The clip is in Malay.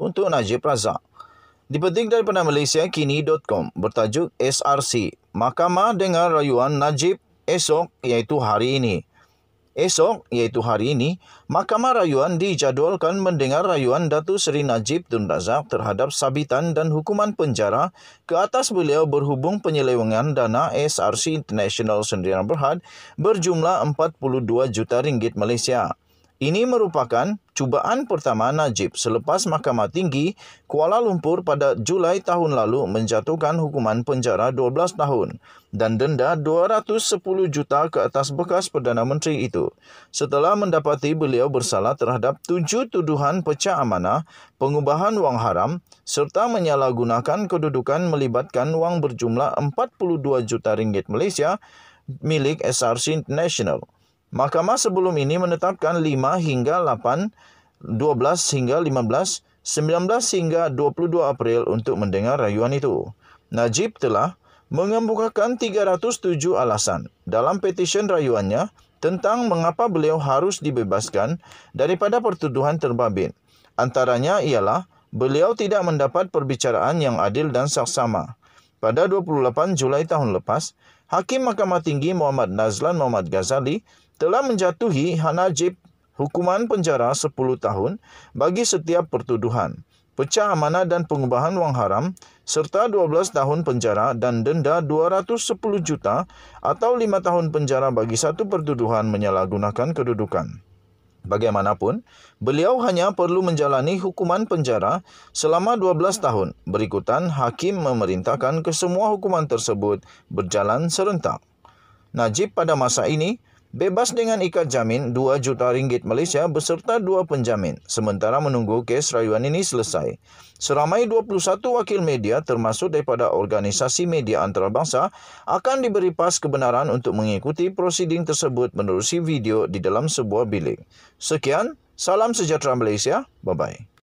untuk Najib Razak. Dipetik daripada Malaysia Kini.com bertajuk SRC, Mahkamah dengar rayuan Najib esok iaitu hari ini. Esok iaitu hari ini, Mahkamah Rayuan dijadualkan mendengar rayuan Datu Seri Najib Tun Razak terhadap sabitan dan hukuman penjara ke atas beliau berhubung penyelewengan dana SRC International Sendirian Berhad berjumlah 42 juta ringgit Malaysia. Ini merupakan cubaan pertama Najib selepas Mahkamah Tinggi Kuala Lumpur pada Julai tahun lalu menjatuhkan hukuman penjara 12 tahun dan denda 210 juta ke atas bekas Perdana Menteri itu setelah mendapati beliau bersalah terhadap tujuh tuduhan pecah amanah, pengubahan wang haram serta menyalahgunakan kedudukan melibatkan wang berjumlah 42 juta ringgit Malaysia milik SRC International. Mahkamah sebelum ini menetapkan 5 hingga 8, 12 hingga 15, 19 hingga 22 April untuk mendengar rayuan itu. Najib telah mengemukakan 307 alasan dalam petisyen rayuannya tentang mengapa beliau harus dibebaskan daripada pertuduhan terbabit. Antaranya ialah beliau tidak mendapat perbicaraan yang adil dan saksama. Pada 28 Julai tahun lepas, Hakim Mahkamah Tinggi Muhammad Nazlan Muhammad Ghazali telah menjatuhi Hanajib hukuman penjara 10 tahun bagi setiap pertuduhan, pecah amanah dan pengubahan wang haram serta 12 tahun penjara dan denda 210 juta atau 5 tahun penjara bagi satu pertuduhan menyalahgunakan kedudukan. Bagaimanapun, beliau hanya perlu menjalani hukuman penjara selama 12 tahun. Berikutan, hakim memerintahkan kesemua hukuman tersebut berjalan serentak. Najib pada masa ini bebas dengan ikat jamin 2 juta ringgit Malaysia beserta dua penjamin sementara menunggu kes rayuan ini selesai. Seramai 21 wakil media termasuk daripada organisasi media antarabangsa akan diberi pas kebenaran untuk mengikuti prosiding tersebut menerusi video di dalam sebuah bilik. Sekian, salam sejahtera Malaysia. Bye-bye.